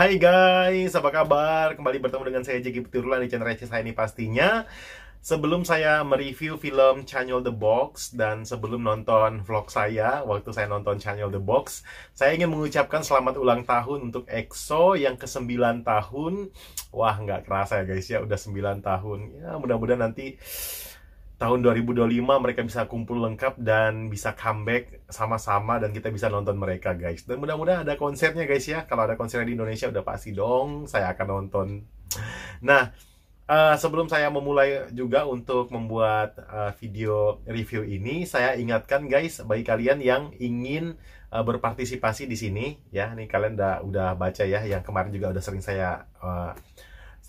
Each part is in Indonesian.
Hai guys, apa kabar? Kembali bertemu dengan saya Jeki Beturulan di channel saya ini pastinya Sebelum saya mereview film Channel The Box dan sebelum nonton vlog saya, waktu saya nonton Channel The Box, saya ingin mengucapkan selamat ulang tahun untuk EXO yang ke-9 tahun. Wah, nggak kerasa ya guys ya, udah 9 tahun. Ya, mudah-mudahan nanti tahun 2025 mereka bisa kumpul lengkap dan bisa comeback sama-sama dan kita bisa nonton mereka guys dan mudah-mudahan ada konsernya guys ya kalau ada konser di Indonesia udah pasti dong saya akan nonton nah uh, sebelum saya memulai juga untuk membuat uh, video review ini saya ingatkan guys bagi kalian yang ingin uh, berpartisipasi di sini ya nih kalian udah udah baca ya yang kemarin juga udah sering saya uh,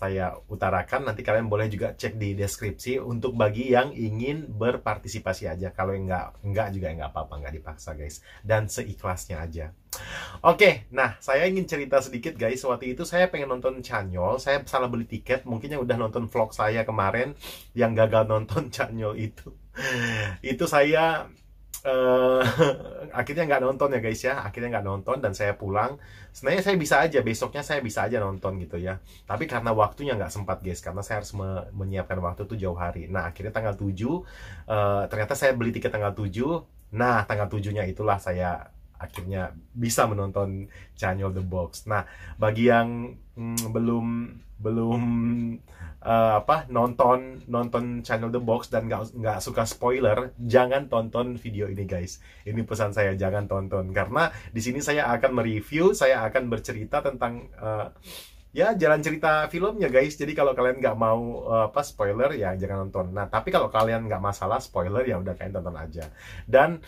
saya utarakan nanti kalian boleh juga cek di deskripsi untuk bagi yang ingin berpartisipasi aja kalau nggak nggak juga ya, nggak apa-apa nggak dipaksa guys dan seikhlasnya aja Oke, okay, nah saya ingin cerita sedikit guys. Waktu itu saya pengen nonton Canyol, saya salah beli tiket. Mungkin yang udah nonton vlog saya kemarin yang gagal nonton Canyol itu, itu saya uh, akhirnya nggak nonton ya guys ya akhirnya nggak nonton dan saya pulang sebenarnya saya bisa aja besoknya saya bisa aja nonton gitu ya tapi karena waktunya nggak sempat guys karena saya harus me menyiapkan waktu tuh jauh hari nah akhirnya tanggal 7 uh, eh, ternyata saya beli tiket tanggal 7 nah tanggal 7 nya itulah saya akhirnya bisa menonton Channel The Box. Nah, bagi yang mm, belum belum uh, apa nonton nonton Channel The Box dan nggak nggak suka spoiler, jangan tonton video ini guys. Ini pesan saya jangan tonton karena di sini saya akan mereview, saya akan bercerita tentang uh, ya jalan cerita filmnya guys jadi kalau kalian nggak mau uh, apa spoiler ya jangan nonton nah tapi kalau kalian nggak masalah spoiler ya udah kalian tonton aja dan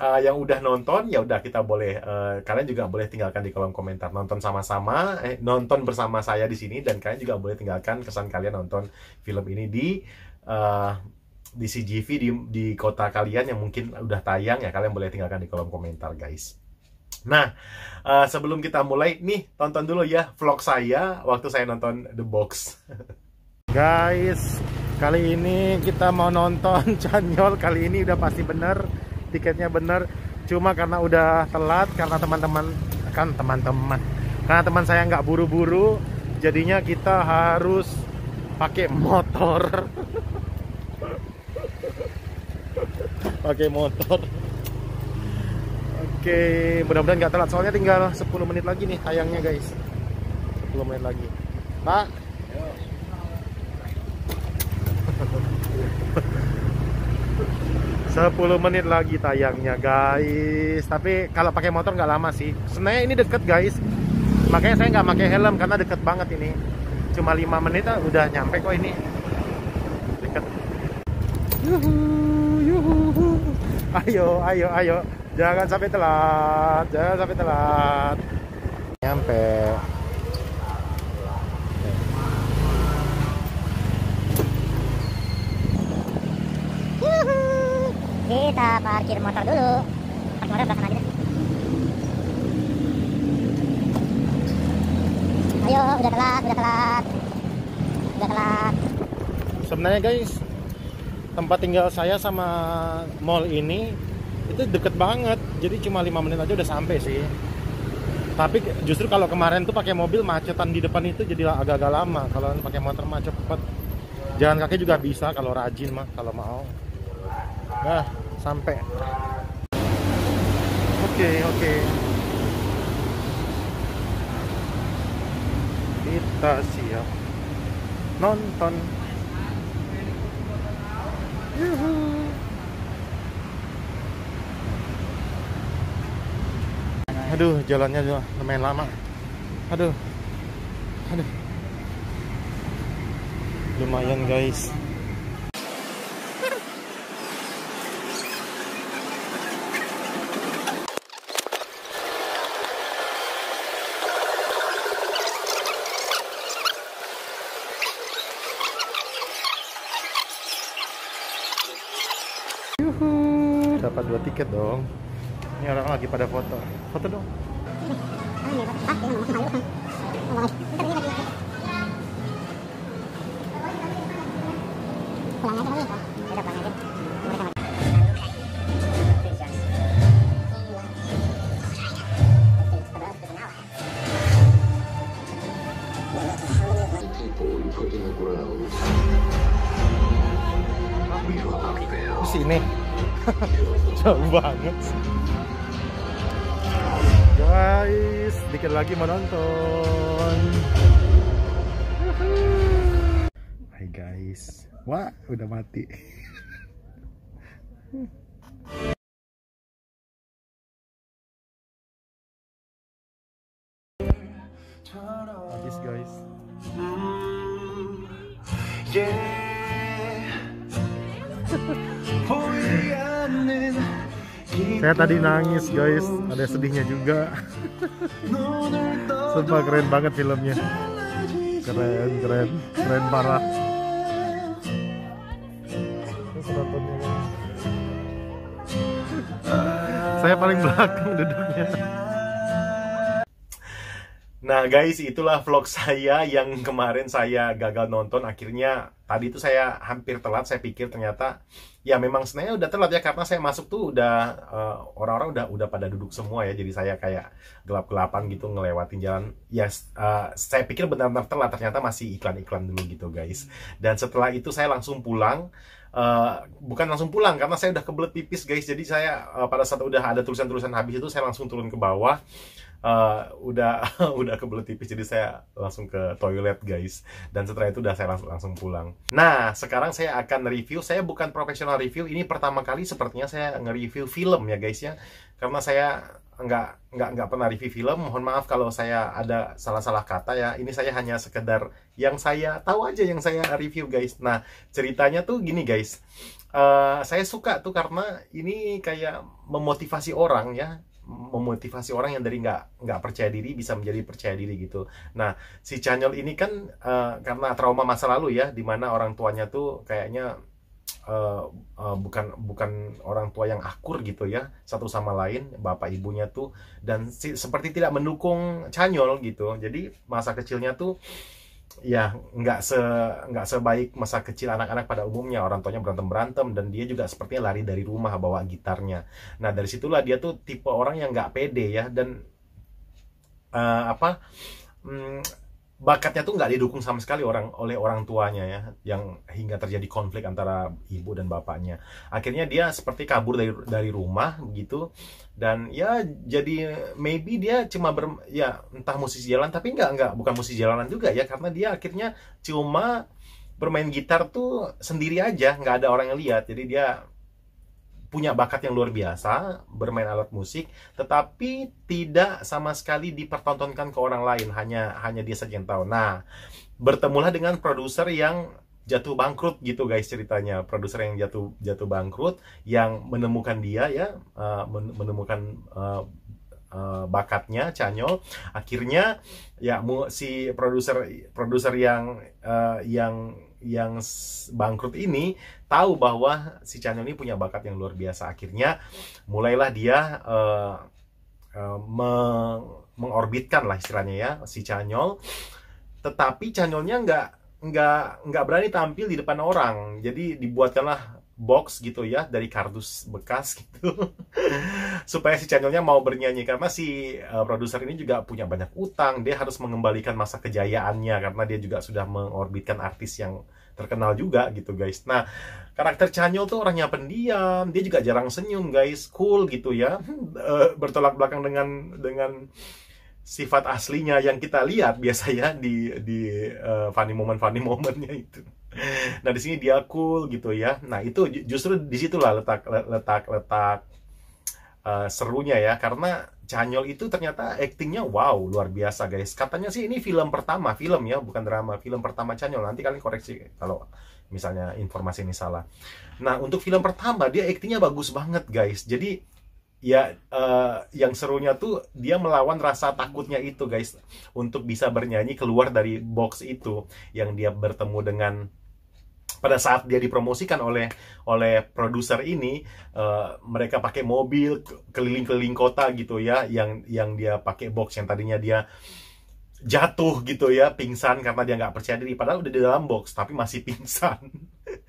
uh, yang udah nonton ya udah kita boleh uh, kalian juga boleh tinggalkan di kolom komentar nonton sama-sama eh, nonton bersama saya di sini dan kalian juga boleh tinggalkan kesan kalian nonton film ini di uh, di CGV di di kota kalian yang mungkin udah tayang ya kalian boleh tinggalkan di kolom komentar guys. Nah, uh, sebelum kita mulai, nih tonton dulu ya vlog saya waktu saya nonton The Box. Guys, kali ini kita mau nonton Chanyol, kali ini udah pasti bener tiketnya bener cuma karena udah telat karena teman-teman kan teman-teman karena teman saya nggak buru-buru jadinya kita harus pakai motor pakai motor oke mudah-mudahan nggak telat soalnya tinggal 10 menit lagi nih tayangnya guys 10 menit lagi pak 10 menit lagi tayangnya guys tapi kalau pakai motor nggak lama sih sebenarnya ini deket guys makanya saya nggak pakai helm karena deket banget ini cuma 5 menit ah, udah nyampe kok ini deket yuhu, yuhu. ayo ayo ayo jangan sampai telat jangan sampai telat nyampe kita parkir motor dulu parkir motor belakang aja deh. ayo udah telat udah telat udah telat sebenarnya guys tempat tinggal saya sama mall ini itu deket banget jadi cuma 5 menit aja udah sampai sih tapi justru kalau kemarin tuh pakai mobil macetan di depan itu jadi agak-agak lama kalau pakai motor macet cepet jalan kaki juga bisa kalau rajin mah kalau mau nah sampai oke okay, oke okay. kita siap nonton Yuhu. aduh jalannya juga lumayan lama aduh aduh lumayan guys dapat dua tiket dong ini orang lagi pada foto foto dong pulang aja kali ya, Di sini. Jauh banget. Guys, dikit lagi menonton. Hai guys. Wah, udah mati. Habis guys. Yeah. saya tadi nangis guys ada sedihnya juga sumpah keren banget filmnya keren keren keren parah saya paling belakang duduknya Nah guys, itulah vlog saya yang kemarin saya gagal nonton. Akhirnya tadi itu saya hampir telat saya pikir ternyata ya memang sebenarnya udah telat ya karena saya masuk tuh udah eh, orang-orang uh, udah udah pada duduk semua ya jadi saya kayak gelap-gelapan gitu ngelewatin jalan ya uh, saya pikir benar-benar telat ternyata masih iklan-iklan dulu gitu guys dan setelah itu saya langsung pulang Uh, bukan langsung pulang karena saya udah kebelet pipis guys jadi saya uh, pada saat udah ada tulisan-tulisan habis itu saya langsung turun ke bawah uh, udah udah kebelet tipis jadi saya langsung ke toilet guys dan setelah itu udah saya langsung, langsung pulang nah sekarang saya akan review saya bukan profesional review ini pertama kali sepertinya saya nge-review film ya guys ya karena saya nggak nggak nggak pernah review film mohon maaf kalau saya ada salah-salah kata ya ini saya hanya sekedar yang saya tahu aja yang saya review guys nah ceritanya tuh gini guys uh, saya suka tuh karena ini kayak memotivasi orang ya memotivasi orang yang dari nggak nggak percaya diri bisa menjadi percaya diri gitu. Nah si Chanyol ini kan uh, karena trauma masa lalu ya, dimana orang tuanya tuh kayaknya uh, uh, bukan bukan orang tua yang akur gitu ya satu sama lain bapak ibunya tuh dan si, seperti tidak mendukung Chanyol gitu. Jadi masa kecilnya tuh ya nggak se nggak sebaik masa kecil anak-anak pada umumnya orang tuanya berantem berantem dan dia juga sepertinya lari dari rumah bawa gitarnya nah dari situlah dia tuh tipe orang yang nggak pede ya dan uh, apa mm, bakatnya tuh nggak didukung sama sekali orang oleh orang tuanya ya yang hingga terjadi konflik antara ibu dan bapaknya akhirnya dia seperti kabur dari dari rumah gitu dan ya jadi maybe dia cuma ber ya entah musisi jalan tapi nggak nggak bukan musisi jalanan juga ya karena dia akhirnya cuma bermain gitar tuh sendiri aja nggak ada orang yang lihat jadi dia punya bakat yang luar biasa bermain alat musik tetapi tidak sama sekali dipertontonkan ke orang lain hanya hanya dia saja yang tahu nah bertemulah dengan produser yang jatuh bangkrut gitu guys ceritanya produser yang jatuh jatuh bangkrut yang menemukan dia ya eh, menemukan eh, eh, bakatnya Canyol akhirnya ya si produser produser yang yang yang bangkrut ini tahu bahwa si Chanel ini punya bakat yang luar biasa. Akhirnya mulailah dia uh, eh, uh, eh, meng mengorbitkan lah istilahnya ya si Canyol. Tetapi Canyolnya nggak nggak nggak berani tampil di depan orang. Jadi dibuatkanlah box gitu ya dari kardus bekas gitu supaya si channelnya mau bernyanyi karena si uh, produser ini juga punya banyak utang dia harus mengembalikan masa kejayaannya karena dia juga sudah mengorbitkan artis yang terkenal juga gitu guys nah karakter Chanyeol tuh orangnya pendiam dia juga jarang senyum guys cool gitu ya eh, bertolak belakang dengan dengan sifat aslinya yang kita lihat biasanya di di uh, funny moment funny momentnya itu nah di sini dia cool gitu ya nah itu justru disitulah letak letak letak uh, serunya ya karena Canyol itu ternyata aktingnya wow luar biasa guys katanya sih ini film pertama film ya bukan drama film pertama Canyol nanti kalian koreksi kalau misalnya informasi ini salah nah untuk film pertama dia aktingnya bagus banget guys jadi ya uh, yang serunya tuh dia melawan rasa takutnya itu guys untuk bisa bernyanyi keluar dari box itu yang dia bertemu dengan pada saat dia dipromosikan oleh oleh produser ini uh, mereka pakai mobil keliling-keliling kota gitu ya yang yang dia pakai box yang tadinya dia uh, jatuh gitu ya pingsan karena dia nggak percaya diri padahal udah di dalam box tapi masih pingsan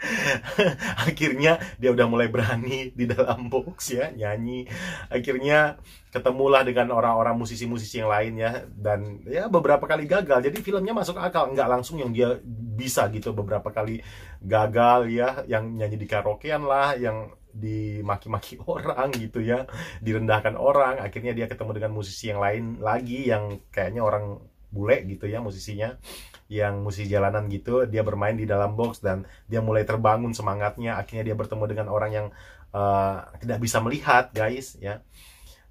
akhirnya dia udah mulai berani di dalam box ya nyanyi akhirnya ketemulah dengan orang-orang musisi-musisi yang lain ya dan ya beberapa kali gagal jadi filmnya masuk akal nggak langsung yang dia bisa gitu beberapa kali gagal ya yang nyanyi di karaokean lah yang dimaki-maki orang gitu ya direndahkan orang akhirnya dia ketemu dengan musisi yang lain lagi yang kayaknya orang bule gitu ya musisinya yang musisi jalanan gitu dia bermain di dalam box dan dia mulai terbangun semangatnya akhirnya dia bertemu dengan orang yang uh, tidak bisa melihat guys ya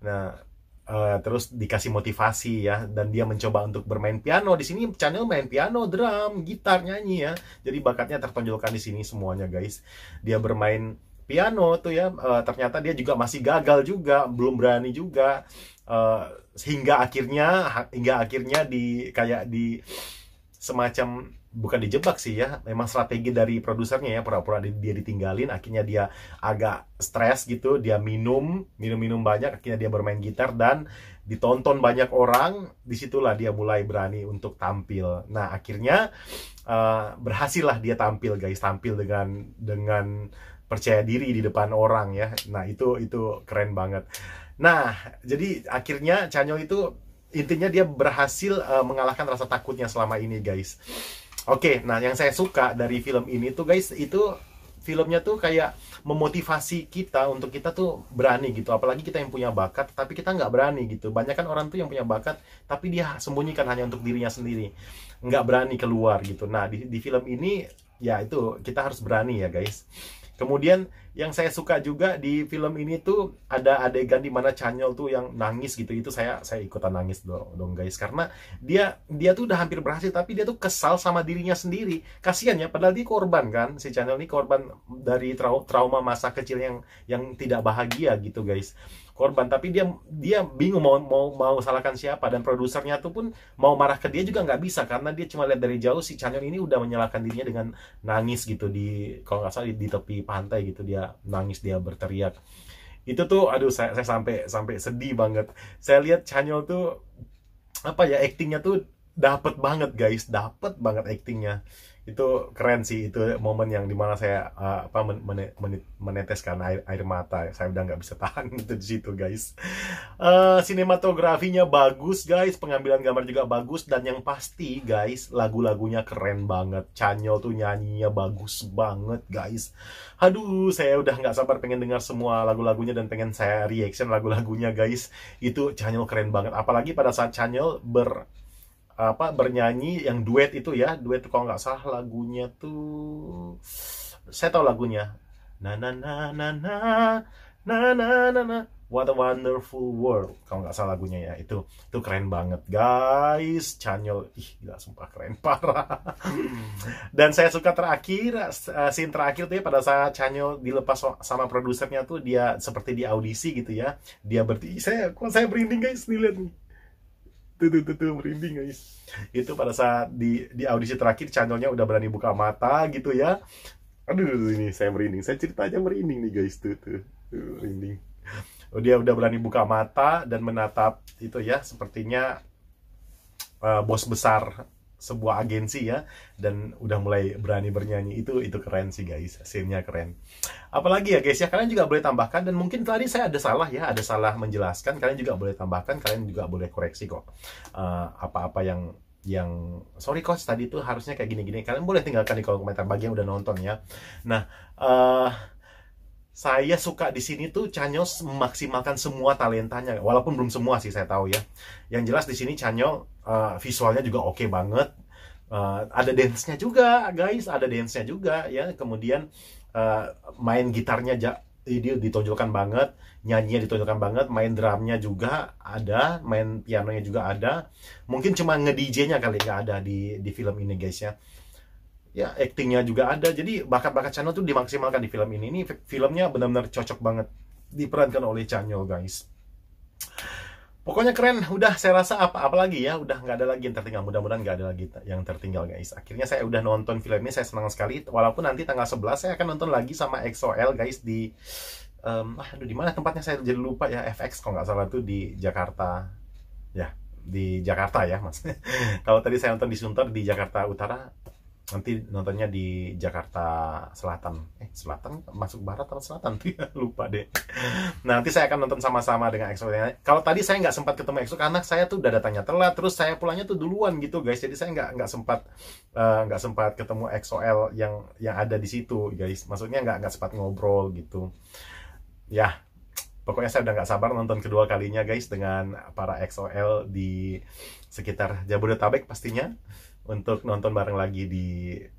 nah uh, terus dikasih motivasi ya dan dia mencoba untuk bermain piano di sini channel main piano drum gitar nyanyi ya jadi bakatnya tertonjolkan di sini semuanya guys dia bermain piano tuh ya uh, ternyata dia juga masih gagal juga belum berani juga uh, hingga akhirnya hingga akhirnya di kayak di semacam bukan dijebak sih ya memang strategi dari produsernya ya pura-pura dia ditinggalin akhirnya dia agak stres gitu dia minum minum-minum banyak akhirnya dia bermain gitar dan ditonton banyak orang disitulah dia mulai berani untuk tampil nah akhirnya uh, eh, berhasil lah dia tampil guys tampil dengan dengan percaya diri di depan orang ya nah itu itu keren banget Nah, jadi akhirnya Chanyeol itu intinya dia berhasil uh, mengalahkan rasa takutnya selama ini, guys. Oke, okay, nah yang saya suka dari film ini tuh guys, itu filmnya tuh kayak memotivasi kita untuk kita tuh berani gitu apalagi kita yang punya bakat tapi kita nggak berani gitu banyak kan orang tuh yang punya bakat tapi dia sembunyikan hanya untuk dirinya sendiri nggak berani keluar gitu nah di, di film ini ya itu kita harus berani ya guys Kemudian yang saya suka juga di film ini tuh ada adegan di mana Chanyeol tuh yang nangis gitu. Itu saya saya ikutan nangis dong, dong guys karena dia dia tuh udah hampir berhasil tapi dia tuh kesal sama dirinya sendiri. Kasihan ya padahal dia korban kan. Si Chanyeol ini korban dari trau trauma masa kecil yang yang tidak bahagia gitu guys korban tapi dia dia bingung mau mau mau salahkan siapa dan produsernya tuh pun mau marah ke dia juga nggak bisa karena dia cuma lihat dari jauh si Chanyeol ini udah menyalahkan dirinya dengan nangis gitu di kalau nggak salah di, di tepi pantai gitu dia nangis dia berteriak itu tuh aduh saya, saya sampai sampai sedih banget saya lihat Chanyeol tuh apa ya aktingnya tuh dapet banget guys dapet banget aktingnya itu keren sih itu momen yang dimana saya uh, apa men men men meneteskan air air mata saya udah nggak bisa tahan itu di situ guys uh, sinematografinya bagus guys pengambilan gambar juga bagus dan yang pasti guys lagu-lagunya keren banget Chanyeol tuh nyanyinya bagus banget guys aduh saya udah nggak sabar pengen dengar semua lagu-lagunya dan pengen saya reaction lagu-lagunya guys itu Chanyeol keren banget apalagi pada saat Chanyeol ber apa bernyanyi yang duet itu ya duet kalau nggak salah lagunya tuh saya tahu lagunya na na na na na na na na na What a Wonderful World kalau nggak salah lagunya ya itu itu keren banget guys Chanyeol ih gila sumpah keren parah dan saya suka terakhir eh, scene terakhir tuh ya pada saat Chanyeol dilepas sama produsernya tuh dia seperti di audisi gitu ya dia berarti saya kok saya berinding guys nih lihat nih tuh tuh tuh, tuh merinding guys itu pada saat di di audisi terakhir channelnya udah berani buka mata gitu ya aduh ini saya merinding saya cerita aja merinding nih guys tuh tuh, tuh merinding oh, dia udah berani buka mata dan menatap itu ya sepertinya uh, bos besar sebuah agensi ya dan udah mulai berani bernyanyi itu itu keren sih guys scene-nya keren apalagi ya guys ya kalian juga boleh tambahkan dan mungkin tadi saya ada salah ya ada salah menjelaskan kalian juga boleh tambahkan kalian juga boleh koreksi kok eh, apa-apa uh, yang yang sorry coach tadi itu harusnya kayak gini-gini kalian boleh tinggalkan di kolom komentar bagi yang udah nonton ya nah uh, saya suka di sini tuh Chanyo memaksimalkan semua talentanya walaupun belum semua sih saya tahu ya yang jelas di sini Chanyo uh, eh, visualnya juga oke okay banget uh, ada dance-nya juga guys ada dance-nya juga ya kemudian uh, main gitarnya ja dia ditonjolkan banget nyanyinya ditonjolkan banget main drumnya juga ada main pianonya juga ada mungkin cuma nge DJ nya kali nggak ada di di film ini guys ya ya aktingnya juga ada jadi bakat-bakat channel tuh dimaksimalkan di film ini ini filmnya benar-benar cocok banget diperankan oleh Chanyo guys pokoknya keren udah saya rasa apa apa lagi ya udah nggak ada lagi yang tertinggal mudah-mudahan nggak ada lagi yang tertinggal guys akhirnya saya udah nonton film ini saya senang sekali walaupun nanti tanggal 11 saya akan nonton lagi sama XOL guys di um, aduh di mana tempatnya saya jadi lupa ya FX kalau nggak salah tuh di Jakarta ya di Jakarta ya mas kalau tadi saya nonton di Sunter di Jakarta Utara nanti nontonnya di Jakarta Selatan eh Selatan masuk barat atau Selatan tuh iya, lupa deh nanti saya akan nonton sama-sama dengan EXO kalau tadi saya nggak sempat ketemu EXO karena saya tuh udah datangnya telat terus saya pulangnya tuh duluan gitu guys jadi saya nggak nggak sempat eh, nggak uh, sempat ketemu exo yang yang ada di situ guys maksudnya nggak nggak sempat ngobrol gitu ya pokoknya saya udah nggak sabar nonton kedua kalinya guys dengan para exo di sekitar Jabodetabek pastinya untuk nonton bareng lagi di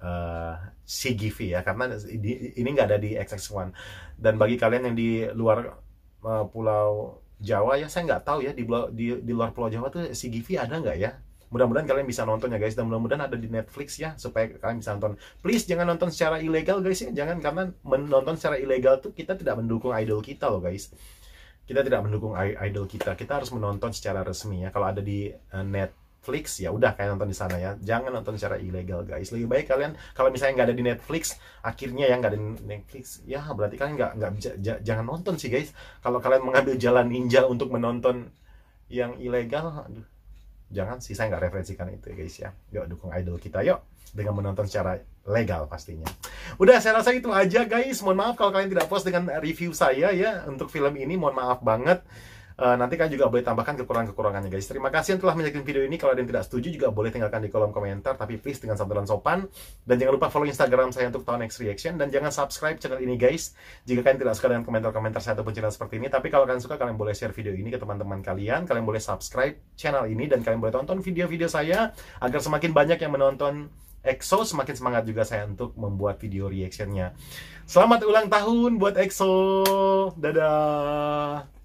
uh, eh, CGV ya karena di, ini nggak ada di XX1 dan bagi kalian yang di luar uh, pulau Jawa ya saya nggak tahu ya di, di di luar pulau Jawa tuh CGV ada nggak ya mudah-mudahan kalian bisa nonton ya guys dan mudah-mudahan ada di Netflix ya supaya kalian bisa nonton please jangan nonton secara ilegal guys ya jangan karena menonton secara ilegal tuh kita tidak mendukung idol kita loh guys kita tidak mendukung idol kita kita harus menonton secara resmi ya kalau ada di eh, net Netflix ya udah kalian nonton di sana ya jangan nonton secara ilegal guys lebih baik kalian kalau misalnya nggak ada di Netflix akhirnya yang nggak ada di Netflix ya berarti kalian nggak nggak jangan nonton sih guys kalau kalian mengambil jalan ninja untuk menonton yang ilegal aduh jangan sih saya nggak referensikan itu ya guys ya yuk dukung idol kita yuk dengan menonton secara legal pastinya udah saya rasa itu aja guys mohon maaf kalau kalian tidak puas dengan review saya ya untuk film ini mohon maaf banget uh, nanti kalian juga boleh tambahkan kekurangan-kekurangannya guys. Terima kasih yang telah menyaksikan video ini. Kalau ada yang tidak setuju juga boleh tinggalkan di kolom komentar, tapi please dengan santunan sopan. Dan jangan lupa follow Instagram saya untuk tahu next Reaction dan jangan subscribe channel ini guys. Jika kalian tidak suka dengan komentar-komentar saya ataupun channel seperti ini, tapi kalau kalian suka kalian boleh share video ini ke teman-teman kalian, kalian boleh subscribe channel ini dan kalian boleh tonton video-video saya agar semakin banyak yang menonton EXO semakin semangat juga saya untuk membuat video reactionnya. Selamat ulang tahun buat EXO. Dadah.